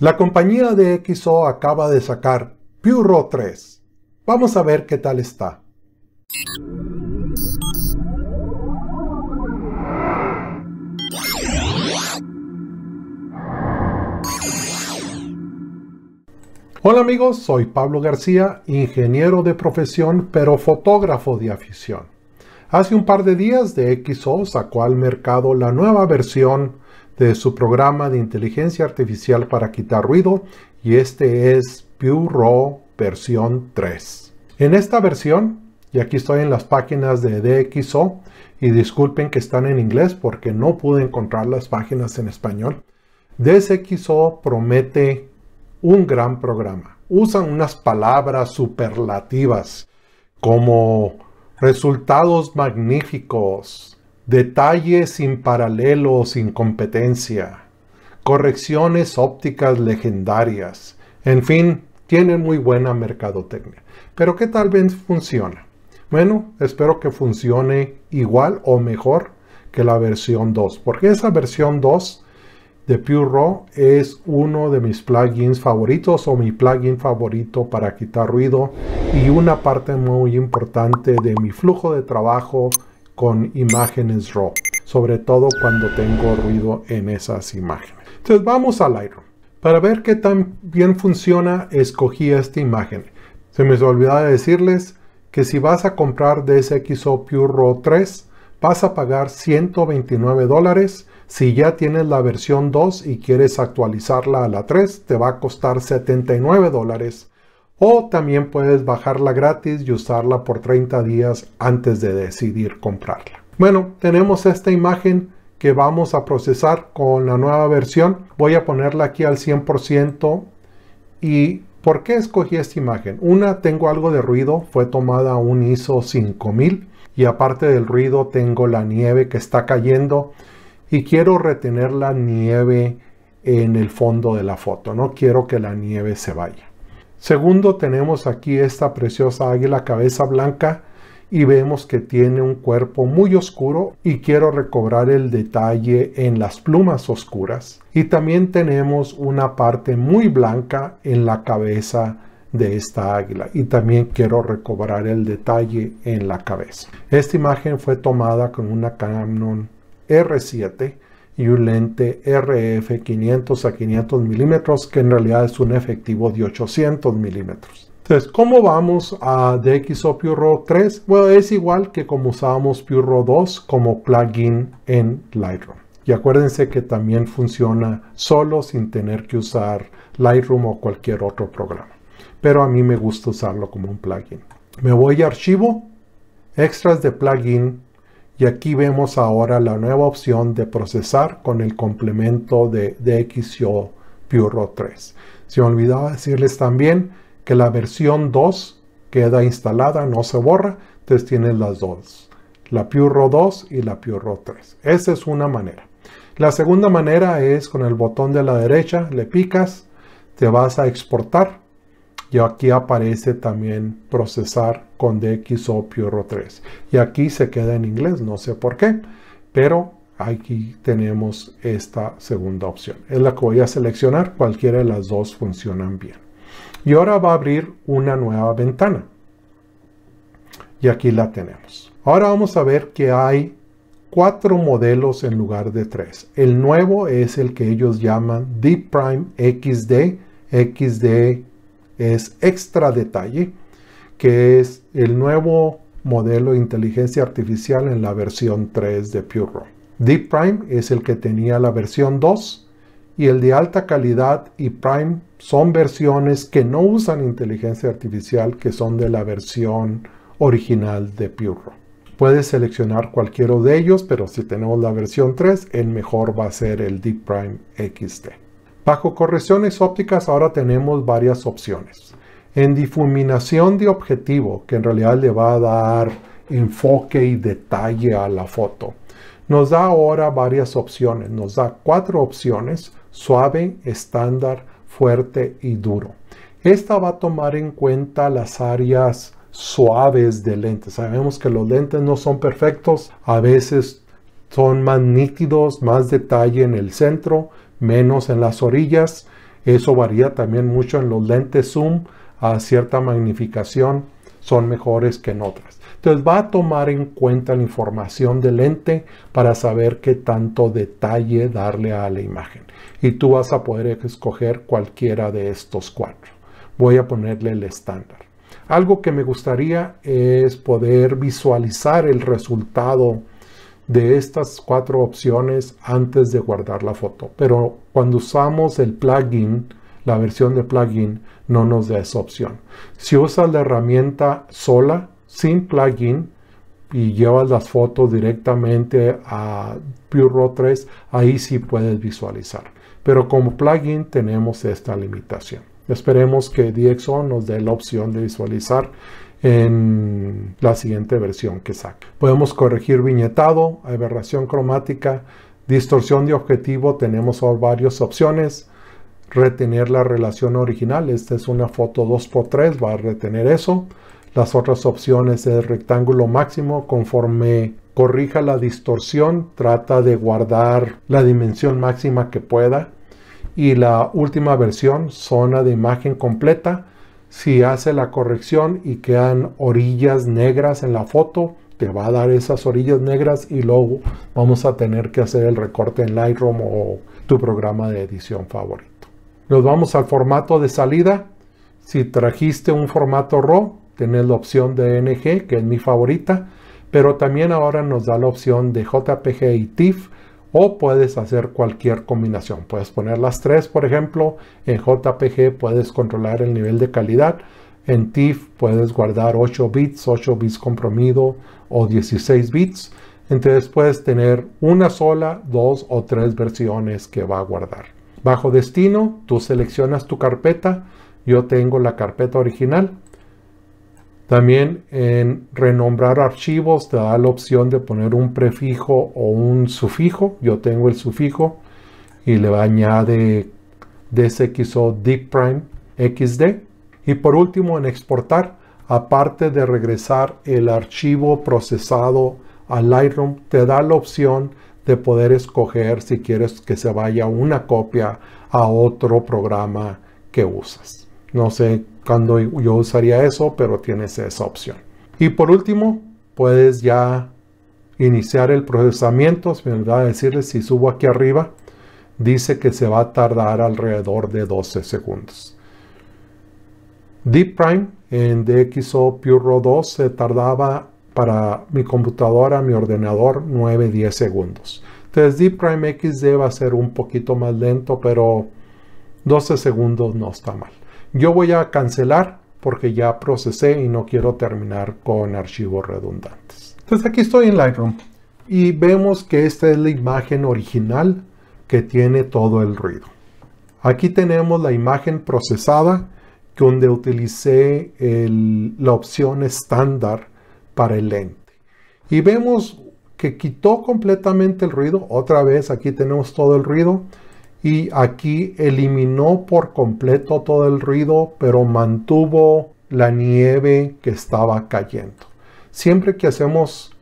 La compañía de XO acaba de sacar Puro 3. Vamos a ver qué tal está. Hola amigos, soy Pablo García, ingeniero de profesión pero fotógrafo de afición. Hace un par de días de XO sacó al mercado la nueva versión de su programa de inteligencia artificial para quitar ruido y este es Pure Raw versión 3. En esta versión, y aquí estoy en las páginas de DXO, y disculpen que están en inglés porque no pude encontrar las páginas en español, DxO promete un gran programa. Usan unas palabras superlativas como resultados magníficos, ...detalles sin paralelo o sin competencia, correcciones ópticas legendarias, en fin, tienen muy buena mercadotecnia. Pero ¿qué tal vez funciona? Bueno, espero que funcione igual o mejor que la versión 2, porque esa versión 2 de Pure Raw es uno de mis plugins favoritos o mi plugin favorito para quitar ruido y una parte muy importante de mi flujo de trabajo con imágenes RAW, sobre todo cuando tengo ruido en esas imágenes. Entonces vamos al Lightroom. Para ver qué tan bien funciona, escogí esta imagen. Se me olvidaba decirles que si vas a comprar DSXO Pure RAW 3, vas a pagar 129 dólares. Si ya tienes la versión 2 y quieres actualizarla a la 3, te va a costar 79 dólares. O también puedes bajarla gratis y usarla por 30 días antes de decidir comprarla. Bueno, tenemos esta imagen que vamos a procesar con la nueva versión. Voy a ponerla aquí al 100% y ¿Por qué escogí esta imagen? Una, tengo algo de ruido, fue tomada un ISO 5000 y aparte del ruido tengo la nieve que está cayendo y quiero retener la nieve en el fondo de la foto, no quiero que la nieve se vaya. Segundo, tenemos aquí esta preciosa águila cabeza blanca y vemos que tiene un cuerpo muy oscuro y quiero recobrar el detalle en las plumas oscuras. Y también tenemos una parte muy blanca en la cabeza de esta águila y también quiero recobrar el detalle en la cabeza. Esta imagen fue tomada con una Canon R7 y un lente RF 500 a 500 milímetros que en realidad es un efectivo de 800 milímetros. Entonces, ¿cómo vamos a DxO PureRaw 3? Bueno, es igual que como usábamos PureRaw 2 como plugin en Lightroom. Y acuérdense que también funciona solo sin tener que usar Lightroom o cualquier otro programa. Pero a mí me gusta usarlo como un plugin. Me voy a archivo, extras de plugin y aquí vemos ahora la nueva opción de procesar con el complemento de DxO PURRO 3. Se me olvidaba decirles también que la versión 2 queda instalada, no se borra, entonces tienes las dos, la Puro 2 y la Puro 3. Esa es una manera. La segunda manera es con el botón de la derecha, le picas, te vas a exportar y aquí aparece también procesar con dxopioro 3. Y aquí se queda en inglés, no sé por qué, pero aquí tenemos esta segunda opción. Es la que voy a seleccionar, cualquiera de las dos funcionan bien. Y ahora va a abrir una nueva ventana. Y aquí la tenemos. Ahora vamos a ver que hay cuatro modelos en lugar de tres. El nuevo es el que ellos llaman D' XD, XD es Extra Detalle, que es el nuevo modelo de inteligencia artificial en la versión 3 de Pure. Deep Prime es el que tenía la versión 2 y el de alta calidad y Prime son versiones que no usan inteligencia artificial, que son de la versión original de Pure. Puedes seleccionar cualquiera de ellos, pero si tenemos la versión 3, el mejor va a ser el Deep Prime XT. Bajo correcciones ópticas ahora tenemos varias opciones. En difuminación de objetivo, que en realidad le va a dar enfoque y detalle a la foto, nos da ahora varias opciones. Nos da cuatro opciones, suave, estándar, fuerte y duro. Esta va a tomar en cuenta las áreas suaves del lente. Sabemos que los lentes no son perfectos, a veces son más nítidos, más detalle en el centro, menos en las orillas. Eso varía también mucho en los lentes zoom a cierta magnificación son mejores que en otras. Entonces va a tomar en cuenta la información del lente para saber qué tanto detalle darle a la imagen. Y tú vas a poder escoger cualquiera de estos cuatro. Voy a ponerle el estándar. Algo que me gustaría es poder visualizar el resultado de estas cuatro opciones antes de guardar la foto. Pero cuando usamos el plugin, la versión de plugin no nos da esa opción. Si usas la herramienta sola, sin plugin, y llevas las fotos directamente a PureRaw 3, ahí sí puedes visualizar. Pero como plugin tenemos esta limitación. Esperemos que DxO nos dé la opción de visualizar en la siguiente versión que saque. Podemos corregir viñetado, aberración cromática, distorsión de objetivo, tenemos varias opciones. Retener la relación original, esta es una foto 2x3, va a retener eso. Las otras opciones es rectángulo máximo, conforme corrija la distorsión, trata de guardar la dimensión máxima que pueda. Y la última versión, zona de imagen completa, si hace la corrección y quedan orillas negras en la foto, te va a dar esas orillas negras y luego vamos a tener que hacer el recorte en Lightroom o tu programa de edición favorito. Nos vamos al formato de salida. Si trajiste un formato RAW, tenés la opción de NG, que es mi favorita, pero también ahora nos da la opción de JPG y TIFF o puedes hacer cualquier combinación. Puedes poner las tres, por ejemplo, en JPG puedes controlar el nivel de calidad, en TIFF puedes guardar 8 bits, 8 bits comprimido o 16 bits. Entonces puedes tener una sola, dos o tres versiones que va a guardar. Bajo destino, tú seleccionas tu carpeta. Yo tengo la carpeta original. También en renombrar archivos te da la opción de poner un prefijo o un sufijo. Yo tengo el sufijo y le añade DSXO o prime XD. Y por último en exportar, aparte de regresar el archivo procesado a Lightroom, te da la opción de poder escoger si quieres que se vaya una copia a otro programa que usas. No sé cuando yo usaría eso, pero tienes esa opción. Y por último, puedes ya iniciar el procesamiento. Me va a decirles si subo aquí arriba, dice que se va a tardar alrededor de 12 segundos. Deep Prime en DxO Pure 2 se tardaba para mi computadora, mi ordenador, 9-10 segundos. Entonces Deep Prime XD va a ser un poquito más lento, pero 12 segundos no está mal. Yo voy a cancelar porque ya procesé y no quiero terminar con archivos redundantes. Entonces aquí estoy en Lightroom y vemos que esta es la imagen original que tiene todo el ruido. Aquí tenemos la imagen procesada donde utilicé la opción estándar para el lente. Y vemos que quitó completamente el ruido. Otra vez aquí tenemos todo el ruido y aquí eliminó por completo todo el ruido, pero mantuvo la nieve que estaba cayendo. Siempre que hacemos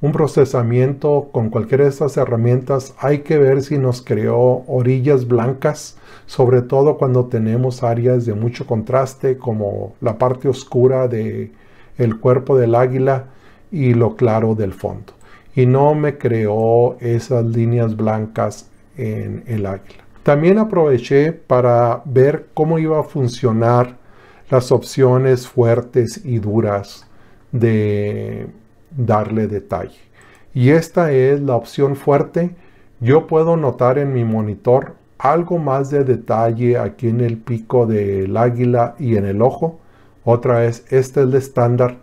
un procesamiento con cualquiera de estas herramientas, hay que ver si nos creó orillas blancas, sobre todo cuando tenemos áreas de mucho contraste, como la parte oscura del el cuerpo del águila y lo claro del fondo. Y no me creó esas líneas blancas en el Águila. También aproveché para ver cómo iba a funcionar las opciones fuertes y duras de darle detalle. Y esta es la opción fuerte. Yo puedo notar en mi monitor algo más de detalle aquí en el pico del águila y en el ojo. Otra vez, esta es la estándar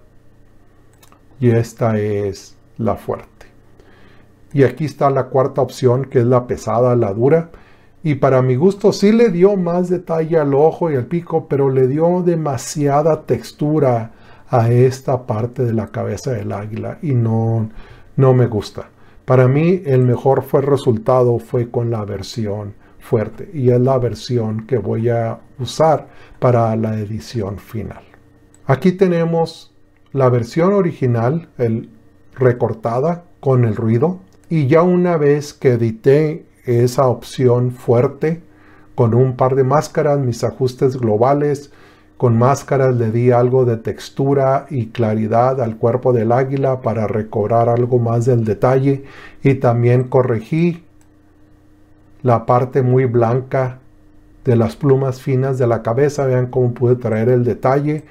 y esta es la fuerte. Y aquí está la cuarta opción, que es la pesada, la dura. Y para mi gusto sí le dio más detalle al ojo y al pico, pero le dio demasiada textura a esta parte de la cabeza del águila y no, no me gusta. Para mí el mejor resultado fue con la versión fuerte y es la versión que voy a usar para la edición final. Aquí tenemos la versión original, el recortada con el ruido y ya una vez que edité esa opción fuerte, con un par de máscaras, mis ajustes globales, con máscaras le di algo de textura y claridad al cuerpo del águila para recobrar algo más del detalle y también corregí la parte muy blanca de las plumas finas de la cabeza. Vean cómo pude traer el detalle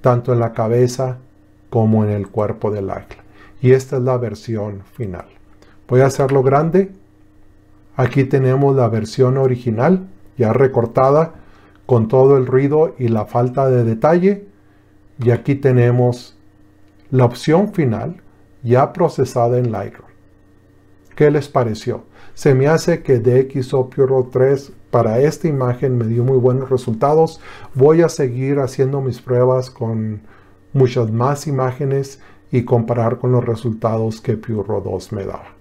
tanto en la cabeza como en el cuerpo del águila. Y esta es la versión final voy a hacerlo grande. Aquí tenemos la versión original, ya recortada, con todo el ruido y la falta de detalle. Y aquí tenemos la opción final, ya procesada en Lightroom. ¿Qué les pareció? Se me hace que DxO Puro 3 para esta imagen me dio muy buenos resultados. Voy a seguir haciendo mis pruebas con muchas más imágenes y comparar con los resultados que Puro 2 me daba.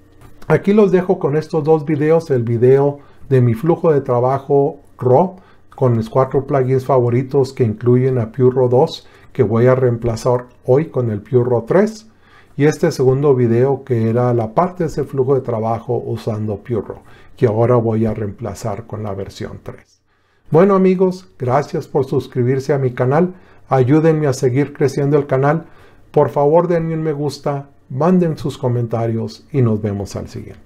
Aquí los dejo con estos dos videos, el video de mi flujo de trabajo RAW con mis cuatro plugins favoritos que incluyen a Pure 2 que voy a reemplazar hoy con el Pure 3 y este segundo video que era la parte de ese flujo de trabajo usando Pure que ahora voy a reemplazar con la versión 3. Bueno amigos, gracias por suscribirse a mi canal, ayúdenme a seguir creciendo el canal, por favor denme un me gusta, manden sus comentarios y nos vemos al siguiente.